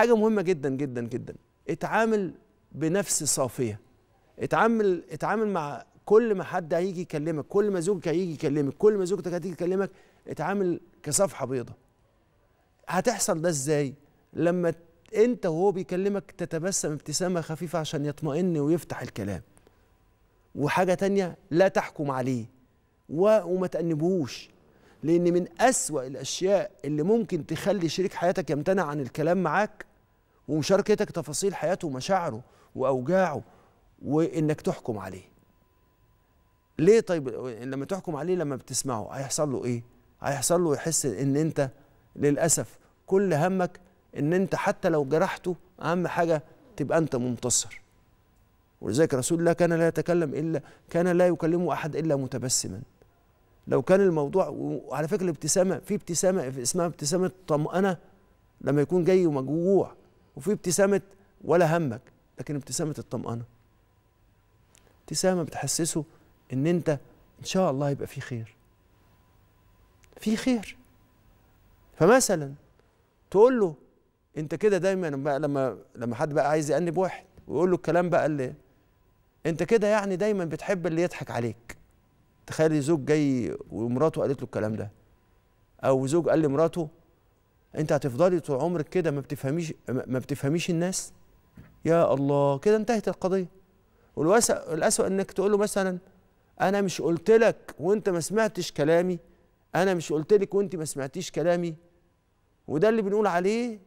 حاجه مهمه جدا جدا جدا اتعامل بنفس صافيه اتعامل اتعامل مع كل ما حد هيجي يكلمك كل ما زوجك هيجي يكلمك كل ما زوجتك هتيجي تكلمك اتعامل كصفحه بيضاء هتحصل ده ازاي لما انت وهو بيكلمك تتبسم ابتسامه خفيفه عشان يطمئن ويفتح الكلام وحاجه تانية لا تحكم عليه و... وما تأنبهوش لأن من أسوأ الأشياء اللي ممكن تخلي شريك حياتك يمتنع عن الكلام معاك ومشاركتك تفاصيل حياته ومشاعره واوجاعه وانك تحكم عليه ليه طيب لما تحكم عليه لما بتسمعه هيحصل له ايه هيحصل له يحس ان انت للاسف كل همك ان انت حتى لو جرحته اهم حاجه تبقى انت منتصر ولذلك رسول الله كان لا يتكلم الا كان لا يكلمه احد الا متبسما لو كان الموضوع وعلى فكره الابتسامه في ابتسامه اسمها ابتسامه طمانه لما يكون جاي ومجوع وفي ابتسامه ولا همك لكن ابتسامه الطمانه ابتسامه بتحسسه ان انت ان شاء الله يبقى في خير في خير فمثلا تقول له انت كده دايما بقى لما لما حد بقى عايز يأنب واحد ويقول له الكلام بقى اللي انت كده يعني دايما بتحب اللي يضحك عليك تخيل زوج جاي ومراته قالت له الكلام ده او زوج قال لمراته انت هتفضلي طول عمرك كده ما بتفهميش ما بتفهميش الناس يا الله كده انتهت القضيه والاسوأ انك تقول له مثلا انا مش قلت لك وانت ما سمعتش كلامي انا مش قلت لك وانت ما سمعتيش كلامي وده اللي بنقول عليه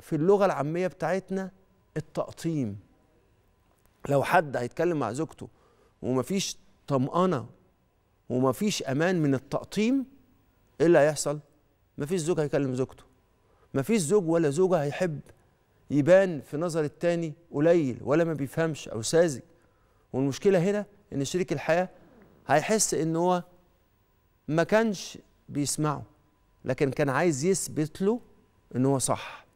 في اللغه العاميه بتاعتنا التقطيم لو حد هيتكلم مع زوجته ومفيش طمأنة ومفيش أمان من التقطيم إيه اللي هيحصل؟ ما فيش زوج هيكلم زوجته ما فيش زوج ولا زوجة هيحب يبان في نظر التاني قليل ولا ما بيفهمش أو ساذج والمشكلة هنا إن شريك الحياة هيحس إن هو ما كانش بيسمعه لكن كان عايز يثبت له إن هو صح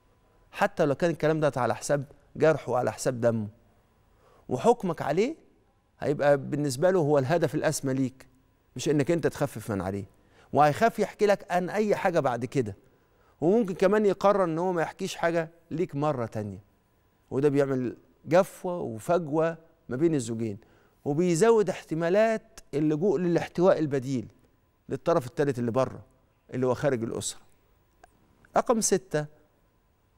حتى لو كان الكلام ده على حساب جرحه وعلى حساب دمه وحكمك عليه هيبقى بالنسبة له هو الهدف الأسمى ليك مش إنك أنت تخفف من عليه وهيخاف يحكي لك عن اي حاجه بعد كده وممكن كمان يقرر ان هو ما يحكيش حاجه ليك مره تانية وده بيعمل جفوه وفجوه ما بين الزوجين وبيزود احتمالات اللجوء للاحتواء البديل للطرف الثالث اللي بره اللي هو خارج الاسره رقم ستة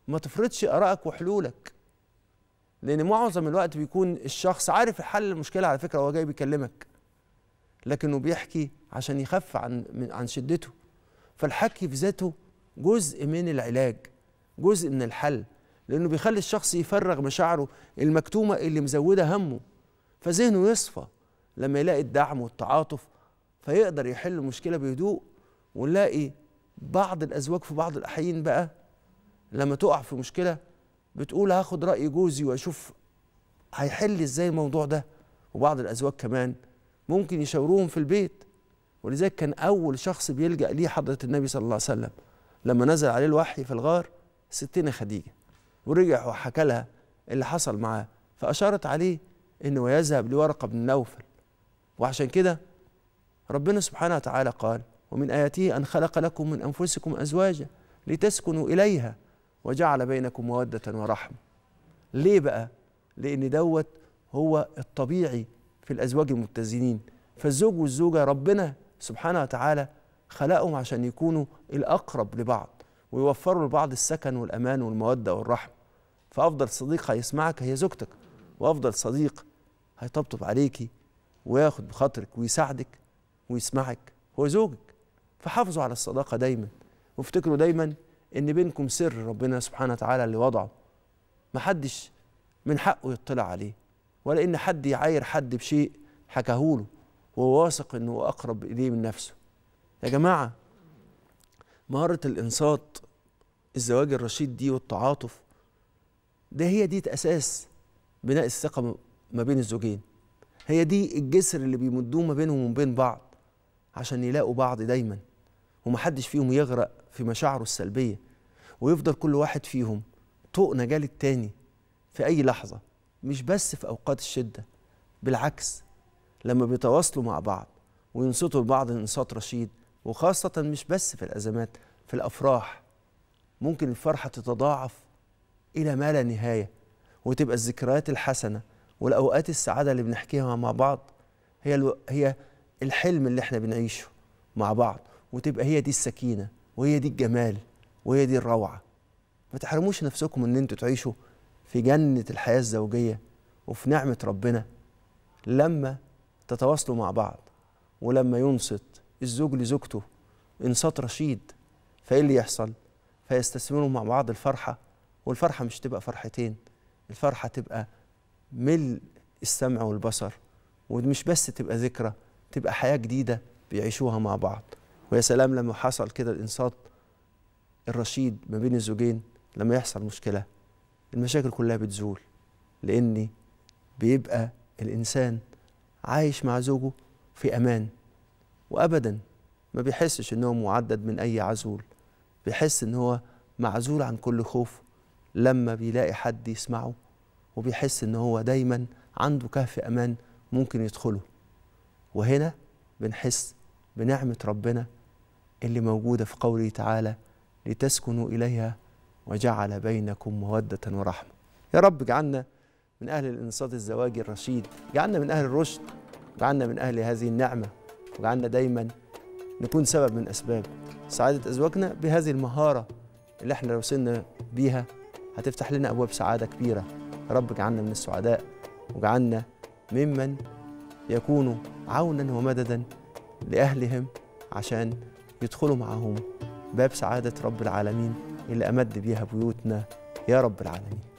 ما تفرضش آرائك وحلولك لأن معظم الوقت بيكون الشخص عارف حل المشكله على فكرة هو جاي بيكلمك لكنه بيحكي عشان يخف عن عن شدته فالحكي في ذاته جزء من العلاج جزء من الحل لانه بيخلي الشخص يفرغ مشاعره المكتومه اللي مزوده همه فذهنه يصفى لما يلاقي الدعم والتعاطف فيقدر يحل المشكله بهدوء ونلاقي بعض الازواج في بعض الاحيان بقى لما تقع في مشكله بتقول هاخد راي جوزي واشوف هيحل ازاي الموضوع ده وبعض الازواج كمان ممكن يشاوروهم في البيت ولذلك كان أول شخص بيلجأ ليه حضرة النبي صلى الله عليه وسلم لما نزل عليه الوحي في الغار ستنا خديجة ورجع وحكى لها اللي حصل معاه فأشارت عليه إنه يذهب لورقة بن نوفل وعشان كده ربنا سبحانه وتعالى قال ومن آياته أن خلق لكم من أنفسكم أزواجا لتسكنوا إليها وجعل بينكم مودة ورحمة ليه بقى؟ لأن دوت هو الطبيعي في الأزواج المتزنين فالزوج والزوجة ربنا سبحانه وتعالى خلقهم عشان يكونوا الأقرب لبعض ويوفروا لبعض السكن والأمان والمودة والرحمة فأفضل صديق هيسمعك هي زوجتك وأفضل صديق هيطبطب عليكي وياخد بخاطرك ويساعدك ويسمعك هو زوجك فحافظوا على الصداقة دايما وافتكروا دايما إن بينكم سر ربنا سبحانه وتعالى اللي وضعه محدش من حقه يطلع عليه ولا إن حد يعاير حد بشيء حكاهوله وواثق أنه أقرب إليه من نفسه يا جماعة مهارة الإنصات الزواج الرشيد دي والتعاطف ده هي دي أساس بناء الثقة ما بين الزوجين هي دي الجسر اللي بيمدوه ما بينهم وما بين بعض عشان يلاقوا بعض دايما ومحدش فيهم يغرق في مشاعره السلبية ويفضل كل واحد فيهم طوق نجاة للتاني في أي لحظة مش بس في أوقات الشدة بالعكس لما بيتواصلوا مع بعض وينصتوا لبعض انصات رشيد وخاصة مش بس في الأزمات في الأفراح ممكن الفرحة تتضاعف إلى ما لا نهاية وتبقى الذكريات الحسنة والأوقات السعادة اللي بنحكيها مع بعض هي الو... هي الحلم اللي احنا بنعيشه مع بعض وتبقى هي دي السكينة وهي دي الجمال وهي دي الروعة ما تحرموش نفسكم ان انتوا تعيشوا في جنة الحياة الزوجية وفي نعمة ربنا لما تتواصلوا مع بعض ولما ينصت الزوج لزوجته انصات رشيد فايه اللي يحصل فيستثمروا مع بعض الفرحه والفرحه مش تبقى فرحتين الفرحه تبقى ملء السمع والبصر ومش بس تبقى ذكرى تبقى حياه جديده بيعيشوها مع بعض ويا سلام لما حصل كده الانصات الرشيد ما بين الزوجين لما يحصل مشكله المشاكل كلها بتزول لاني بيبقى الانسان عايش مع زوجه في امان وابدا ما بيحسش ان هو معدد من اي عزول بيحس ان هو معزول عن كل خوف لما بيلاقي حد يسمعه وبيحس ان هو دايما عنده كهف امان ممكن يدخله وهنا بنحس بنعمه ربنا اللي موجوده في قوله تعالى لتسكنوا اليها وجعل بينكم موده ورحمه يا رب اجعلنا من أهل الإنصات الزواجي الرشيد جعلنا من أهل الرشد جعلنا من أهل هذه النعمة وجعلنا دايما نكون سبب من أسباب سعادة أزواجنا بهذه المهارة اللي احنا لو وصلنا بيها هتفتح لنا أبواب سعادة كبيرة رب جعلنا من السعداء وجعلنا ممن يكونوا عونا ومددا لأهلهم عشان يدخلوا معهم باب سعادة رب العالمين اللي أمد بيها بيوتنا يا رب العالمين